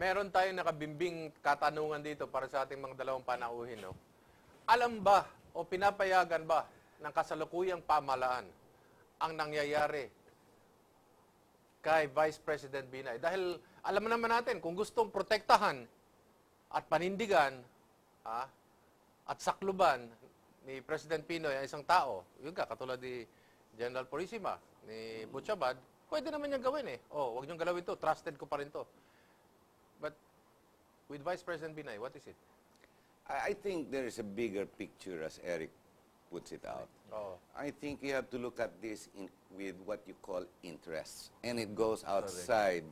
meron tayong nakabimbing katanungan dito para sa ating mga dalawang panauhin. No? Alam ba o pinapayagan ba ng kasalukuyang pamalaan ang nangyayari kay Vice President Binay? Dahil alam naman natin, kung gustong protektahan at panindigan ah, at sakluban ni President Pinoy ang isang tao, yun ka, katulad ni General Purisima, ni Butchabad, pwede naman niyang gawin eh. Oh, huwag niyong galawin to, trusted ko pa rin to. With Vice President Binay, what is it? I, I think there is a bigger picture, as Eric puts it out. Oh. I think you have to look at this in, with what you call interests. And it goes outside Correct.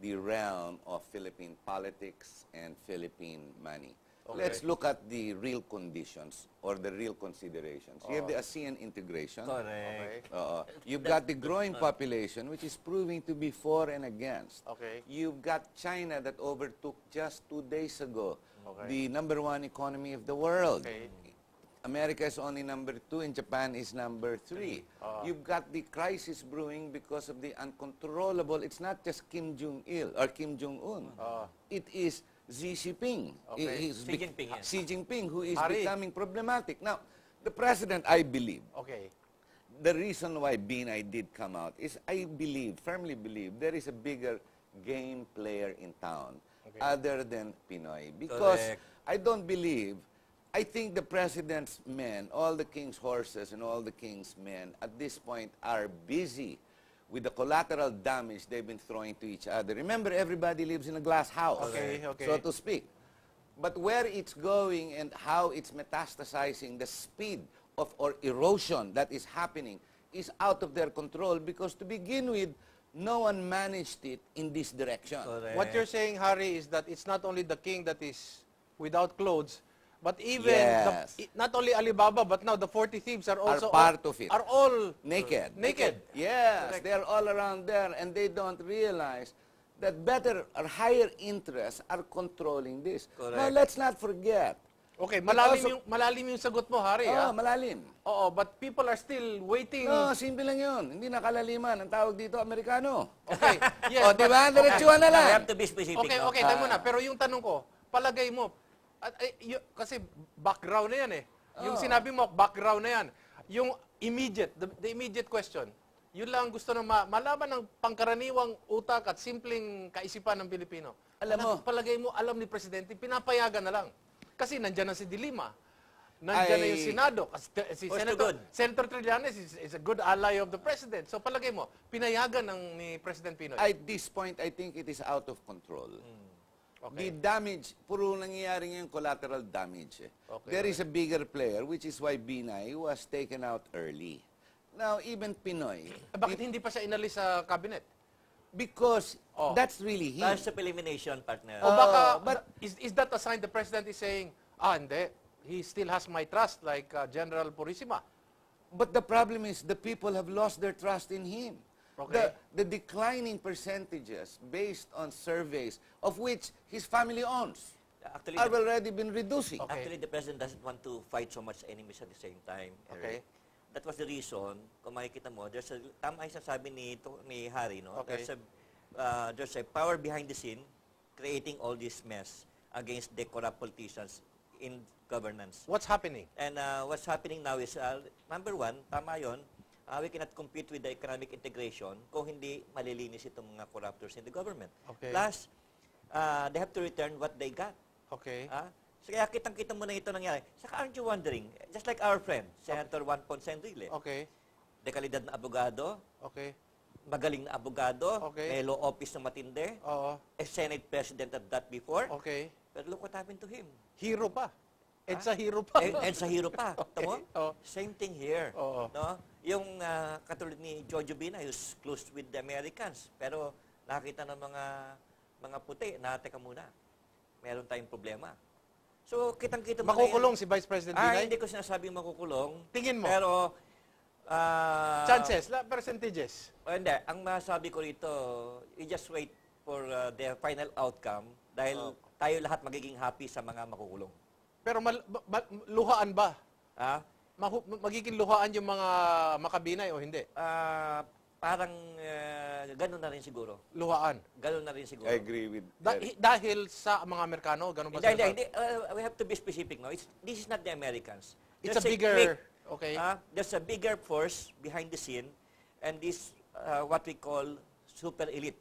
the realm of Philippine politics and Philippine money. Okay. Let's look at the real conditions or the real considerations. You have the oh. ASEAN integration. Correct. Uh, you've got the growing population which is proving to be for and against. Okay. You've got China that overtook just two days ago Okay. the number one economy of the world. Okay. America is only number two and Japan is number three. Uh, You've got the crisis brewing because of the uncontrollable. It's not just Kim Jong Il or Kim Jong Un. Uh, it is Xi Jinping. Okay. He's Xi Jinping. Yes. Xi Jinping, who is becoming problematic. Now, the president, I believe. Okay. The reason why Bin, I did come out is I believe, firmly believe, there is a bigger game player in town okay. other than Pinoy. Because Correct. I don't believe, I think the president's men, all the king's horses and all the king's men at this point are busy with the collateral damage they've been throwing to each other. Remember, everybody lives in a glass house, okay, okay. so to speak. But where it's going and how it's metastasizing, the speed of or erosion that is happening is out of their control because to begin with, no one managed it in this direction. Correct. What you're saying, Harry, is that it's not only the king that is without clothes, But even yes. the, not only Alibaba, but now the 40 thieves are also are part all, of it. Are all naked? Naked. Yes, Correct. they are all around there, and they don't realize that better or higher interests are controlling this. Correct. Now let's not forget. Okay, malalim also, yung malalim yung sagot mo, Hari. Oo, oh, ah. ha? malalim. Oo, but people are still waiting. No, simple lang yun. Hindi nakalaliman. Ang tawag dito, Amerikano. Okay, yes. o, oh, di ba? Diretsuhan okay. na lang. I have to be specific. Okay, okay, okay. Uh, ah. na. Pero yung tanong ko, palagay mo, at, ay, y- kasi background na yan eh. Yung Oo. Ah. sinabi mo, background na yan. Yung immediate, the, the immediate question, yun lang gusto na ma- malaman ng pangkaraniwang utak at simpleng kaisipan ng Pilipino. Alam mo. Anak, palagay mo, alam ni Presidente, pinapayagan na lang. Kasi nandiyan na si Dilima. Nandyan na yung Senado. Kasi si Senator, Senator Trillanes is, is a good ally of the President. So palagay mo, pinayagan ng ni President Pinoy. At this point, I think it is out of control. Hmm. Okay. The damage, puro nangyayari ngayon collateral damage. Eh. Okay, There right. is a bigger player, which is why Binay was taken out early. Now, even Pinoy... Eh, bakit hindi pa siya inalis sa cabinet? Because oh. that's really him. That's the elimination partner. Oh, baka, but is, is that a sign the president is saying, ah, hindi, he still has my trust like uh, General Purisima? But the problem is the people have lost their trust in him. Okay. The, the declining percentages based on surveys of which his family owns Actually, have the, already been reducing. Okay. actually, the president doesn't want to fight so much enemies at the same time. Eric. Okay. That was the reason, kung makikita mo, there's a, tama yung sasabi ni, to- ni Harry, no? Okay. There's, a, uh, there's a power behind the scene creating all this mess against the corrupt politicians in governance. What's happening? And uh, what's happening now is, uh, number one, tama uh, we cannot compete with the economic integration kung hindi malilinis itong mga corruptors in the government. Okay. Plus, uh, they have to return what they got. Okay. Uh, so kaya kitang-kita mo na ito nangyari. Saka aren't you wondering, just like our friend, Senator Juan okay. De kalidad na abogado. Okay. Magaling na abogado. Okay. May law office na matindi. Oo. A Senate President at that before. Okay. But look what happened to him. Hero pa. And ah. ha? sa hero pa. And, and sa hero pa. okay. Tamo? Oh. Same thing here. Oo. No? Yung uh, katulad ni Jojo Bina, who's close with the Americans, pero nakita ng mga mga puti, na teka muna, meron tayong problema. So, kitang-kita mo Makukulong si Vice President ah, Binay? hindi ko sinasabing makukulong. Tingin mo? Pero, uh, Chances, la percentages? Oh, hindi. Ang masabi ko rito, you just wait for uh, ah, their final outcome dahil okay. Oh. tayo lahat magiging happy sa mga makukulong. Pero mal- ba- luhaan ba? Ha? magiging luhaan yung mga makabinay o hindi? Ah, parang uh, ganun na rin siguro. Luhaan. Ganun na rin siguro. I agree with that. Da- dahil sa mga Amerikano, ganun ba Hindi, hindi, hindi. Uh, we have to be specific, no? It's, this is not the Americans. It's a bigger... Quick, okay. Uh, there's a bigger force behind the scene and this uh, what we call super elite.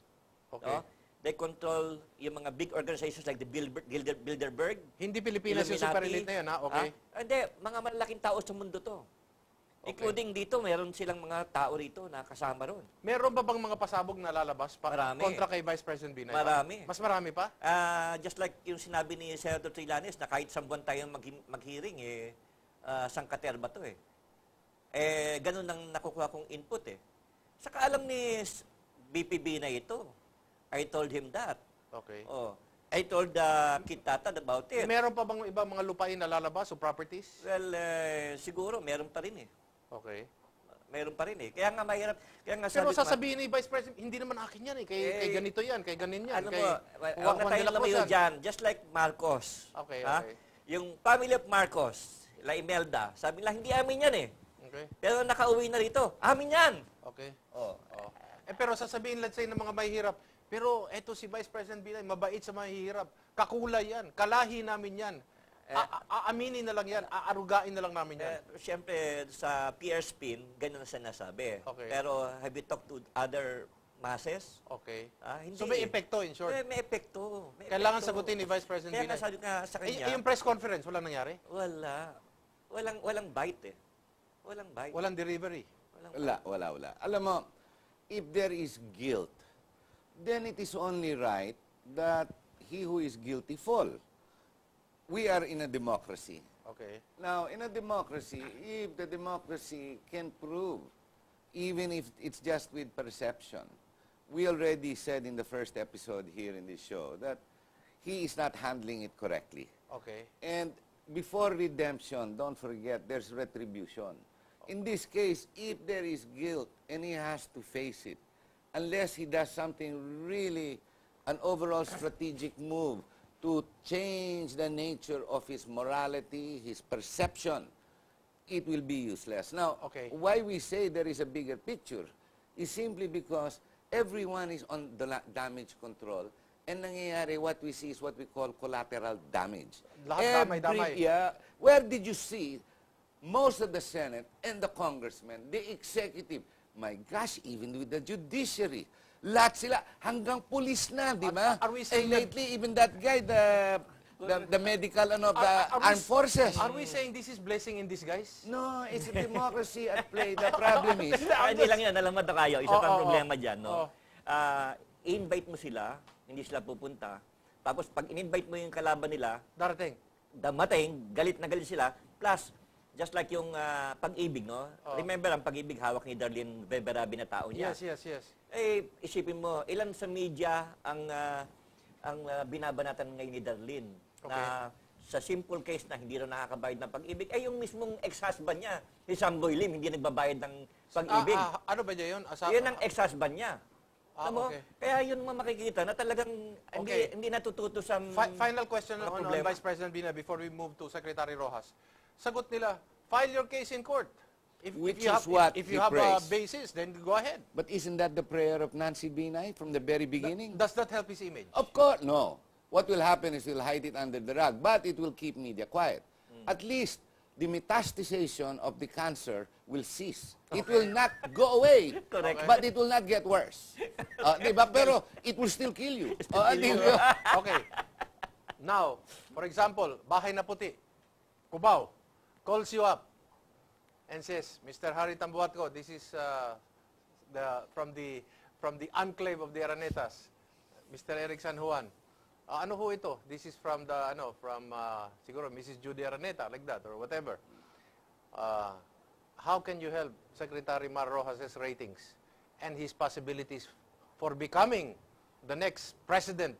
Okay. No? They control yung mga big organizations like the Bilder, Bilderberg. Hindi Pilipinas yung super elite na yun, ha? Okay. Ha? Hindi, mga malalaking tao sa mundo to. Okay. Including dito, meron silang mga tao rito na kasama ron. Meron ba bang mga pasabog na lalabas pa marami. kontra kay Vice President Binay? Marami. Mas marami pa? Uh, just like yung sinabi ni Senator Trillanes na kahit isang buwan tayong mag mag-hearing, eh, uh, ah, sangkater ba to eh? Eh, ganun ang nakukuha kong input eh. Saka alam ni BP Binay ito, I told him that. Okay. Oh, I told the uh, kid about it. Meron pa bang iba mga lupain na lalabas o properties? Well, eh, siguro meron pa rin eh. Okay. Meron pa rin eh. Kaya nga mahirap. Kaya nga Pero sabi ko, sasabihin ni Vice President, hindi naman akin yan eh. Kay, eh, kay ganito yan, kay ganin yan. Ano kay, mo, huwag na tayo lumayo dyan. Just like Marcos. Okay, ha? okay. Yung family of Marcos, La Imelda, sabi nila, hindi amin yan eh. Okay. Pero nakauwi na rito. Amin yan. Okay. Oh. oh. Eh, pero sasabihin, let's say, ng mga mahihirap, pero eto si Vice President Binay, mabait sa mahihirap. Kakulay yan, kalahi namin yan. Eh, a aaminin na lang yan, aarugain na lang namin yan. Eh, Siyempre, sa PR spin, ganun ang sinasabi. Okay. Pero have you talked to other masses? Okay. Ah, hindi. So may eh. epekto, in short? May, may epekto. Kailangan epekto. sagutin ni Vice President Kaya Binay. Kaya nga sa eh, kanya. Eh, yung press conference, walang nangyari? Wala. Walang, walang bite eh. Walang bite. Walang delivery. Walang wala, wala, wala. Alam mo, if there is guilt, then it is only right that he who is guilty fall. We are in a democracy. Okay. Now, in a democracy, if the democracy can prove, even if it's just with perception, we already said in the first episode here in this show that he is not handling it correctly. Okay. And before redemption, don't forget, there's retribution. In this case, if there is guilt and he has to face it, unless he does something really, an overall strategic move to change the nature of his morality, his perception, it will be useless. Now, okay. why we say there is a bigger picture is simply because everyone is on the damage control and nangyayari, what we see is what we call collateral damage. Lahat damay-damay. Yeah. Where did you see most of the Senate and the congressmen, the executive, My gosh, even with the judiciary, lahat sila, hanggang pulis na, di ba? Are, we eh, saying And lately, even that guy, the, the, the medical ano, of the are, are armed forces. Are we saying this is blessing in disguise? No, it's a democracy at play. The problem is... Hindi lang yan, alam mo na kayo, isa oh, pang oh, oh. problema oh. dyan. No? Oh. Uh, invite mo sila, hindi sila pupunta. Tapos pag in-invite mo yung kalaban nila... Darating. Damating, galit na galit sila. Plus, Just like yung ah, pag-ibig, no? Oo. Oh. Remember ang pag-ibig hawak ni Darlene Beberabi na tao niya. Yes, yes, yes. Eh, isipin mo, ilan sa media ang ah, ang ah, binabanatan ngayon ni Darlene na sa simple case na hindi raw nakakabayad ng pag-ibig, eh yung mismong ex-husband niya, si Samboy Lim, hindi nagbabayad ng pag-ibig. Ah, ah, ano ba niya yun? Asawa? Ah, Yan ang ex-husband niya. Ah, okay. Kaya yun mga makikita na talagang hindi, Okay. hindi natututo sa... Fi- final question on, on Vice President Bina before we move to Secretary Rojas. Sagot nila, file your case in court. If, Which if you is have, what If, if you have prays. a basis, then go ahead. But isn't that the prayer of Nancy Binay from the very beginning? Th does that help his image? Of course, no. What will happen is we'll hide it under the rug, but it will keep media quiet. Mm. At least the metastasization of the cancer will cease. It will not go away, Correct. but it will not get worse. Uh, ah, ba? Diba? Pero it will still kill you. Still ah, kill you. Diba? okay. Now, for example, bahay na puti. Kubaw calls you up and says, Mr. Hari Tambuatko, this is uh, the, from, the, from the enclave of the Aranetas, Mr. Eric San Juan. Uh, ano ho ito? This is from the, ano, from, uh, siguro, Mrs. Judy Araneta, like that, or whatever. Uh, how can you help Secretary Mar Rojas's ratings and his possibilities for becoming the next president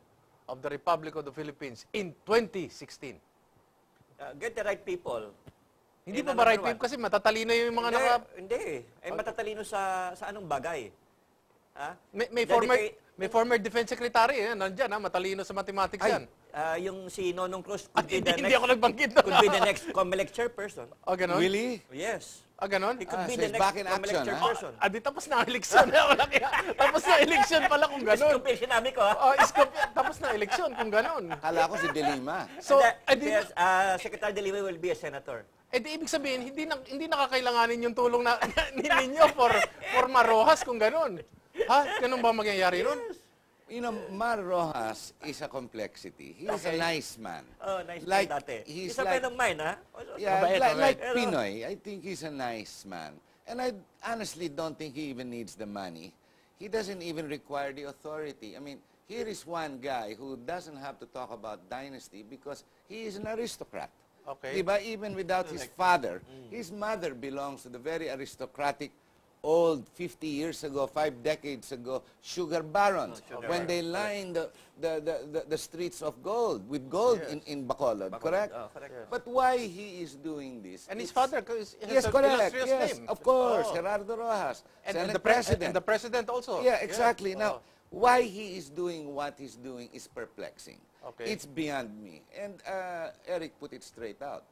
of the Republic of the Philippines in 2016? Uh, get the right people hindi eh, pa ba right wave kasi matatalino yung mga naka... Hindi eh. Ay matatalino sa, sa anong bagay. Ha? May, may, former, may former defense secretary eh. Nandiyan ha, ah, matalino sa mathematics Ay, yan. Uh, yung si Nonong Cruz could At ah, be hindi, the next, ako nagbanggit na. could be the next COMELEC chairperson. Oh, ganun? Really? Yes. Ah, ganun? He could ah, be so the next back in COMELEC action, chairperson. Ah, di tapos na eleksyon. tapos na eleksyon pala kung ganun. Iskopya sinabi ko ha. Oh, iskopya. Tapos na eleksyon kung ganun. Kala ko si Delima. So, And, uh, eh, yes, uh, Secretary Delima will be a senator. Eh di ibig sabihin, hindi, na, hindi nakakailanganin yung tulong na, ni ninyo for, for Marojas kung ganun. Ha? Ganun ba mangyayari nun? Yes. You know, Mar Rojas is a complexity. He is okay. a nice man. Oh, nice like, man dati. He's Isa like, ng mine, ha? Oh, oh, yeah, like, like Pinoy, I think he's a nice man. And I honestly don't think he even needs the money. He doesn't even require the authority. I mean, here is one guy who doesn't have to talk about dynasty because he is an aristocrat. Okay. Diba? Even without his father. Mm. His mother belongs to the very aristocratic old 50 years ago, five decades ago, sugar barons, no, oh, sugar when they lined the, the, the, the, streets of gold, with gold yes. in, in Bacolod, Bacolod. correct? Oh, correct. Yes. But why he is doing this? And his father is yes, correct. Yes, name. of course, oh. Gerardo Rojas, and, and the president. And the president also. Yeah, exactly. Yeah. Now, why he is doing what he's doing is perplexing. Okay. It's beyond me. And uh, Eric put it straight out.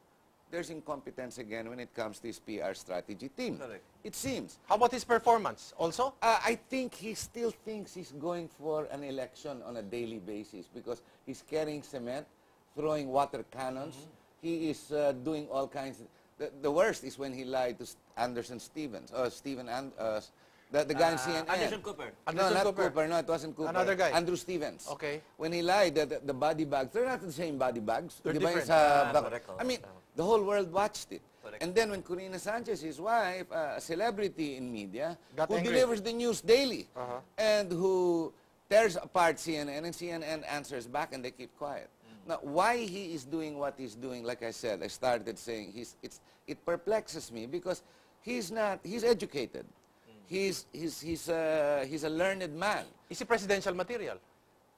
There's incompetence again when it comes to his PR strategy team. Correct. It seems. How about his performance also? Uh, I think he still thinks he's going for an election on a daily basis because he's carrying cement, throwing water cannons. Mm -hmm. He is uh, doing all kinds. Of, the, the, worst is when he lied to Anderson Stevens, uh, Stephen and, uh, the, the guy in ah, CNN. Anderson Cooper. Ah, Anderson no, not Cooper. Cooper. No, it wasn't Cooper. Another guy. Andrew Stevens. Okay. When he lied that the, body bags, they're not the same body bags. They're different. Ah, oh, I mean, oh. the whole world watched it. And then when Corina Sanchez, his wife, a celebrity in media, Got who angry. delivers the news daily, uh -huh. and who tears apart CNN, and CNN answers back, and they keep quiet. Mm. Now, why he is doing what he's doing, like I said, I started saying, he's, it's, it perplexes me, because he's not, he's educated he's, he's, he's, a, he's a learned man. Is he presidential material?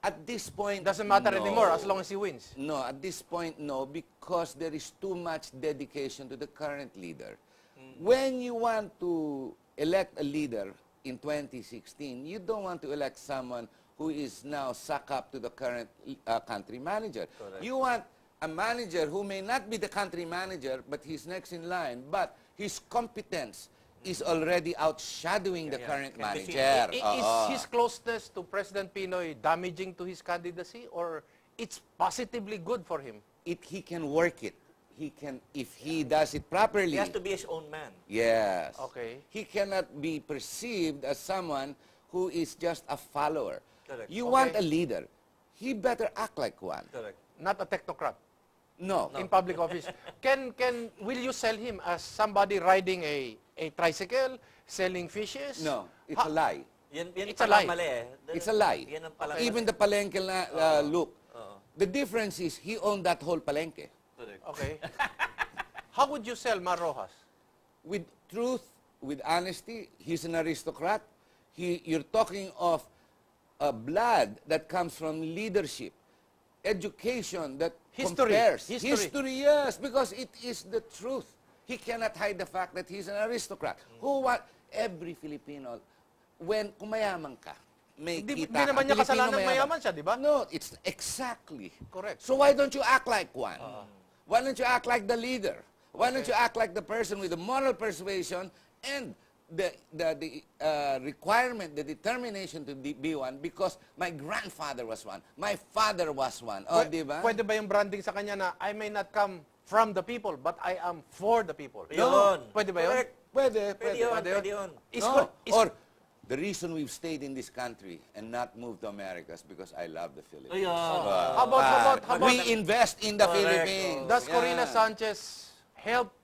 At this point, doesn't matter no. anymore as long as he wins. No, at this point, no, because there is too much dedication to the current leader. Mm. When you want to elect a leader in 2016, you don't want to elect someone who is now suck up to the current uh, country manager. Correct. You want a manager who may not be the country manager, but he's next in line, but his competence is already outshadowing the current manager. Is, uh-uh. is his closeness to President Pinoy damaging to his candidacy or it's positively good for him? It, he can work it. He can, if he does it properly. He has to be his own man. Yes. Okay. He cannot be perceived as someone who is just a follower. Correct. You okay. want a leader. He better act like one. Correct. Not a technocrat. No, in public office. Can can will you sell him as somebody riding a a tricycle, selling fishes? No, it's Ha- a lie. Yan, yan It's a lie. mali eh. It's a lie. Even the palengke na uh, look. The difference is he owned that whole palengke Okay. How would you sell Marrojas? with truth, with honesty. He's an aristocrat. He, you're talking of a uh, blood that comes from leadership, education that history. compares. History. history, yes, because it is the truth. He cannot hide the fact that he's an aristocrat. Mm. Who what? Every Filipino, when kumayaman ka, may di, kita Hindi naman niya kasalanan mayaman. mayaman siya, di ba? No, it's exactly. Correct. So why don't you act like one? Uh. Why don't you act like the leader? Why okay. don't you act like the person with the moral persuasion and the, the, the uh, requirement, the determination to be one because my grandfather was one. My father was one. oh, di ba? Pwede ba yung branding sa kanya na, I may not come from the people, but I am for the people? Yun. Pwede ba yun? Correct. Pwede. Pwede, pwede yun. Pwede yun. Pwede yun. No. Or, The reason we've stayed in this country and not moved to America is because I love the Philippines. Yeah. Diba? Uh, how about, how about, how about? We invest in the Correct. Philippines. Does yeah. Corina Sanchez help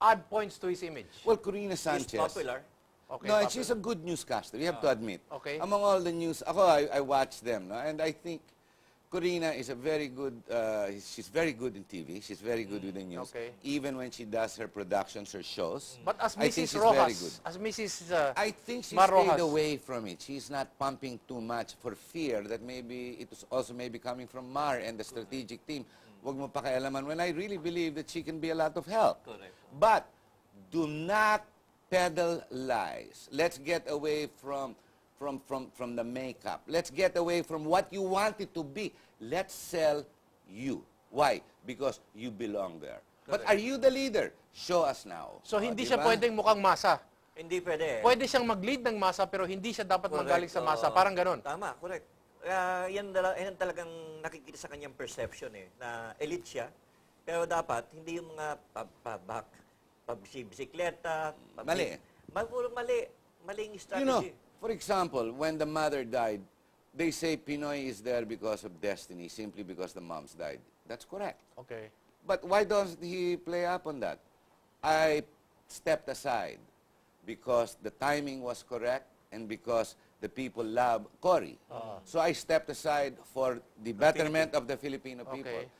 add points to his image? Well, Corina Sanchez. He's popular. Okay, no, popular. she's a good newscaster, you have uh, to ah, admit. Okay. Among all the news, ako, oh, I, I watch them, no? and I think Corina is a very good, uh, she's very good in TV, she's very good mm. with the mm, news. Okay. Even when she does her productions, her shows. Mm. But as Mrs. Rojas, as Mrs. Uh, I think she stayed away from it. She's not pumping too much for fear that maybe it was also maybe coming from Mar and the strategic team. Huwag mo pakialaman. When I really believe that she can be a lot of help. Correct. But, do not peddle lies. Let's get away from from from from the makeup. Let's get away from what you want it to be. Let's sell you. Why? Because you belong there. Correct. But are you the leader? Show us now. So oh, hindi diba? siya pwedeng mukhang masa. Hindi pwede. Pwede siyang mag-lead ng masa pero hindi siya dapat correct. magaling sa masa. Parang ganun. Tama, correct uh, yan, yan talagang nakikita sa kanyang perception eh, na elite siya. Pero dapat, hindi yung mga pabak, pabisikleta, pab mali. Mali, mali. Maling strategy. You know, for example, when the mother died, they say Pinoy is there because of destiny, simply because the moms died. That's correct. Okay. But why doesn't he play up on that? I stepped aside because the timing was correct and because the people love Cory. Uh-huh. So I stepped aside for the betterment of the Filipino people. Okay.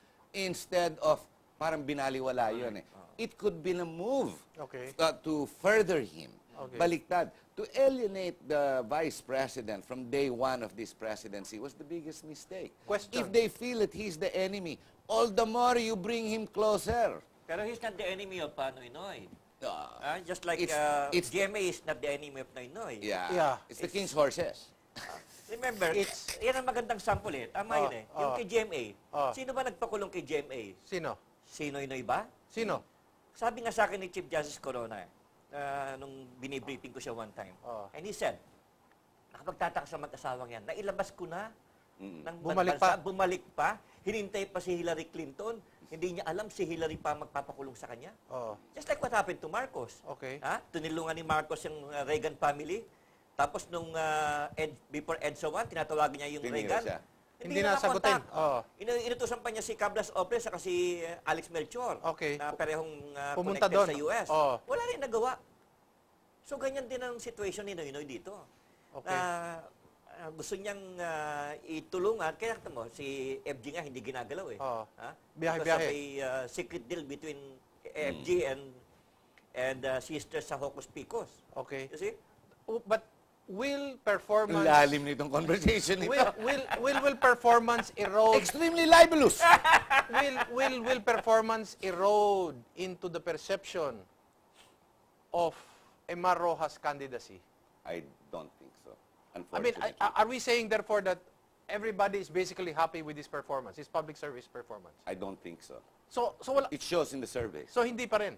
Instead of, parang binaliwala yun eh. It could be a move Okay. Uh, to further him. Okay. Baliktad. To alienate the vice president from day one of this presidency was the biggest mistake. Question. If they feel that he's the enemy, all the more you bring him closer. Pero he's not the enemy of Panoy. Uh, just like it's, uh, it's GMA the, is not the enemy of Noynoy. Yeah. yeah. It's, it's the king's horses. Remember, it's, yan ang magandang sample eh. Tama oh, yun eh. Oh, yung kay GMA. Oh. Sino ba nagpakulong kay GMA? Sino? Si Noynoy ba? Sino? Sabi nga sa akin ni Chief Justice Corona eh, uh, nung binibriefing ko siya one time. Oh. And he said, nakapagtataka sa mag-asawang yan, nailabas ko na mm. ng Bumalik pa. bumalik pa, hinintay pa si Hillary Clinton, hindi niya alam si Hillary pa magpapakulong sa kanya. Oh. Just like what happened to Marcos. Okay. Ha? Tunilungan ni Marcos yung uh, Reagan family. Tapos nung uh, Ed, before EDSA 1, tinatawagan niya yung Biniro Reagan. Siya. Hindi, hindi na nasagutin. Oo. In inutusan pa niya si Cablas Opre sa kasi uh, Alex Melchor. Okay. Na parehong uh, connected doon. sa US. Oh. Wala rin nagawa. So ganyan din ang situation ni Noynoy dito. Okay. Uh, Ah, gusto niyang uh, itulungan. Kaya nakita mo, si FG nga hindi ginagalaw eh. Oo. Ha? Biyahe, Because biyahe. of a uh, secret deal between FG hmm. and and uh, sister sa Hocus Picos. Okay. You see? Oh, but will performance... Lalim nitong conversation nito. Will, will, will, will performance erode... Extremely libelous! will, will, will performance erode into the perception of Emma Rojas' candidacy? I don't I mean, are we saying therefore that everybody is basically happy with his performance, his public service performance? I don't think so. So, so wala. It shows in the survey. So hindi pa rin.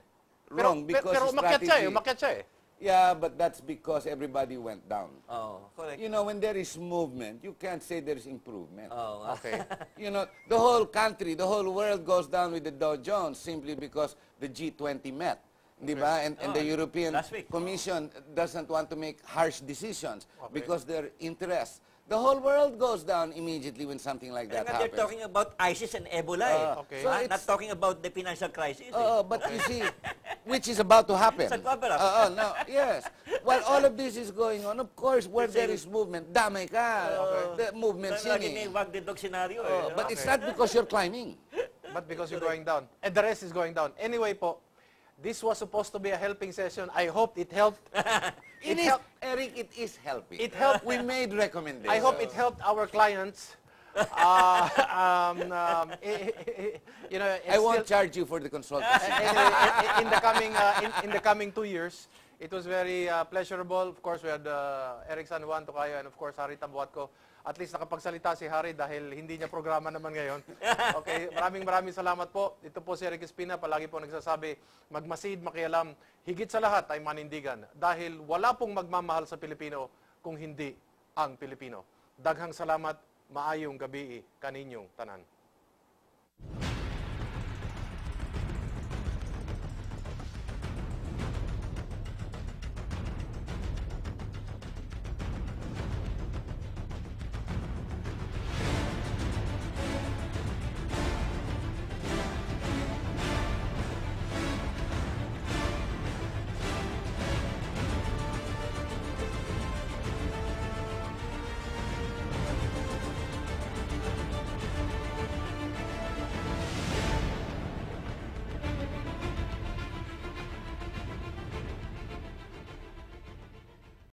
Wrong because pero umakyat eh, strategy. siya umakyat siya eh. Yeah, but that's because everybody went down. Oh, correct. You know, when there is movement, you can't say there is improvement. Oh, okay. you know, the whole country, the whole world goes down with the Dow Jones simply because the G20 met. Di ba? And, and the European Commission doesn't want to make harsh decisions because their interests The whole world goes down immediately when something like that happens. They're talking about ISIS and Ebola. Uh, okay. so not talking about the financial crisis. Uh, But you see, which is about to happen. It's uh, uh, no, yes. While all of this is going on, of course, where it's there is movement, dame ka. Okay. The movement sini. Wag the dog scenario. Uh, eh. Oh, but okay. it's not because you're climbing. But because you're going down. And the rest is going down. Anyway po, This was supposed to be a helping session. I hope it helped. it, it is, helped. Eric, it is helping. It helped. we made recommendations. I hope it helped our clients. uh, um, um, eh, eh, eh, you know, I won't charge you for the consultancy. in, in, the coming, uh, in, in, the coming two years, it was very uh, pleasurable. Of course, we had uh, Eric San Juan Tocayo and, of course, Harita Buatko at least nakapagsalita si Harry dahil hindi niya programa naman ngayon. Okay, maraming maraming salamat po. Ito po si Eric Espina, palagi po nagsasabi, magmasid, makialam, higit sa lahat ay manindigan dahil wala pong magmamahal sa Pilipino kung hindi ang Pilipino. Daghang salamat, maayong gabi kaninyong tanan.